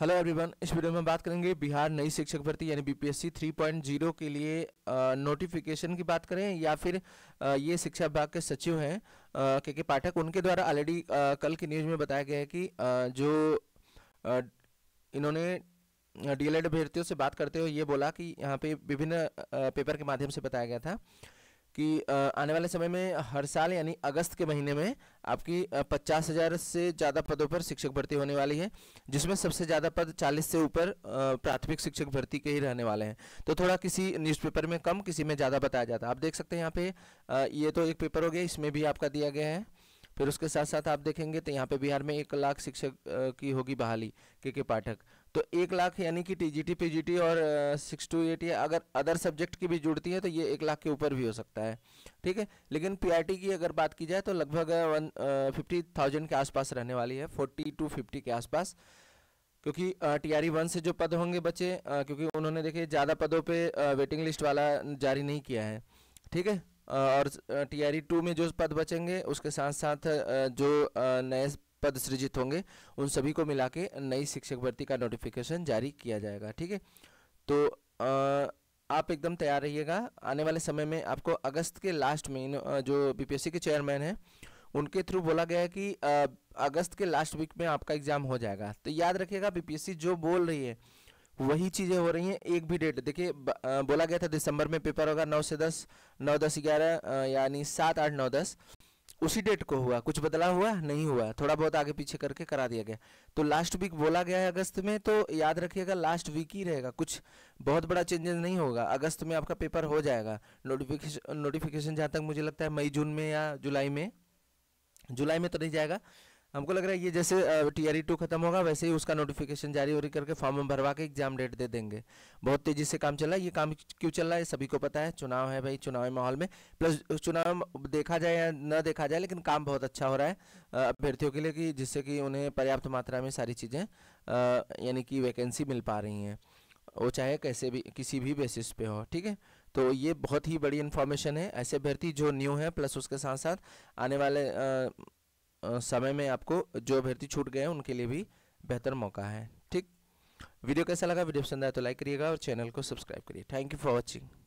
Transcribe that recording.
hello everyone इस video में बात करेंगे बिहार नई शिक्षक भर्ती यानी बीपीएससी 3.0 के लिए नोटिफिकेशन की बात करें या फिर आ, ये शिक्षा विभाग के सचिव हैं के के पाठक उनके द्वारा ऑलरेडी कल की न्यूज़ में बताया गया है कि आ, जो आ, इन्होंने डीएलएड अभ्यर्थियों से बात करते हुए ये बोला कि यहाँ पे विभिन्न पेपर के माध्यम से बताया गया था कि आने वाले समय में हर साल यानी अगस्त के महीने में आपकी पचास हज़ार से ज़्यादा पदों पर शिक्षक भर्ती होने वाली है जिसमें सबसे ज़्यादा पद चालीस से ऊपर प्राथमिक शिक्षक भर्ती के ही रहने वाले हैं तो थोड़ा किसी न्यूज़पेपर में कम किसी में ज़्यादा बताया जाता है आप देख सकते हैं यहाँ पे ये तो एक पेपर हो गया इसमें भी आपका दिया गया है फिर उसके साथ साथ आप देखेंगे तो यहाँ पे बिहार में एक लाख शिक्षक की होगी बहाली के के पाठक तो एक लाख यानी कि T T G P G T और सिक्स टू एट या अगर अदर सब्जेक्ट की भी जुड़ती है तो ये एक लाख के ऊपर भी हो सकता है ठीक है लेकिन टी की अगर बात की जाए तो लगभग वन फिफ्टी थाउजेंड के आसपास रहने वाली है फोर्टी टू फिफ्टी के आसपास क्योंकि टी आर वन से जो पद होंगे बच्चे क्योंकि उन्होंने देखिए ज़्यादा पदों पर वेटिंग लिस्ट वाला जारी नहीं किया है ठीक है और टी आर टू में जो पद बचेंगे उसके साथ साथ जो नए पद सृजित होंगे उन सभी को मिला के नई शिक्षक भर्ती का नोटिफिकेशन जारी किया जाएगा ठीक है तो आ, आप एकदम तैयार रहिएगा आने वाले समय में आपको अगस्त के लास्ट में जो बीपीएससी के चेयरमैन हैं उनके थ्रू बोला गया है कि आ, अगस्त के लास्ट वीक में आपका एग्जाम हो जाएगा तो याद रखिएगा बीपीएससी जो बोल रही है वही चीज़ें हो रही हैं एक भी डेट देखिए बोला गया था दिसंबर में पेपर होगा नौ से दस नौ दस ग्यारह यानी सात आठ नौ दस उसी डेट को हुआ कुछ बदला हुआ नहीं हुआ थोड़ा बहुत आगे पीछे करके करा दिया गया तो लास्ट वीक बोला गया है अगस्त में तो याद रखिएगा लास्ट वीक ही रहेगा कुछ बहुत बड़ा चेंजेस नहीं होगा अगस्त में आपका पेपर हो जाएगा नोटिफिकेशन नोटिफिकेशन जहाँ तक मुझे लगता है मई जून में या जुलाई में जुलाई में तो नहीं जाएगा हमको लग रहा है ये जैसे टी आर टू खत्म होगा वैसे ही उसका नोटिफिकेशन जारी हो रही करके फॉर्म भरवा के एग्जाम डेट दे देंगे बहुत तेजी से काम चल रहा है ये काम क्यों चल रहा है सभी को पता है चुनाव है भाई चुनावी माहौल में प्लस चुनाव देखा जाए या न देखा जाए लेकिन काम बहुत अच्छा हो रहा है अभ्यर्थियों के लिए कि जिससे कि उन्हें पर्याप्त मात्रा में सारी चीज़ें यानी कि वैकेंसी मिल पा रही हैं वो चाहे कैसे भी किसी भी बेसिस पे हो ठीक है तो ये बहुत ही बड़ी इन्फॉर्मेशन है ऐसे अभ्यर्थी जो न्यू है प्लस उसके साथ साथ आने वाले आ, समय में आपको जो अभ्यर्थी छूट गए हैं उनके लिए भी बेहतर मौका है ठीक वीडियो कैसा लगा वीडियो पसंद आया तो लाइक करिएगा और चैनल को सब्सक्राइब करिए थैंक यू फॉर वॉचिंग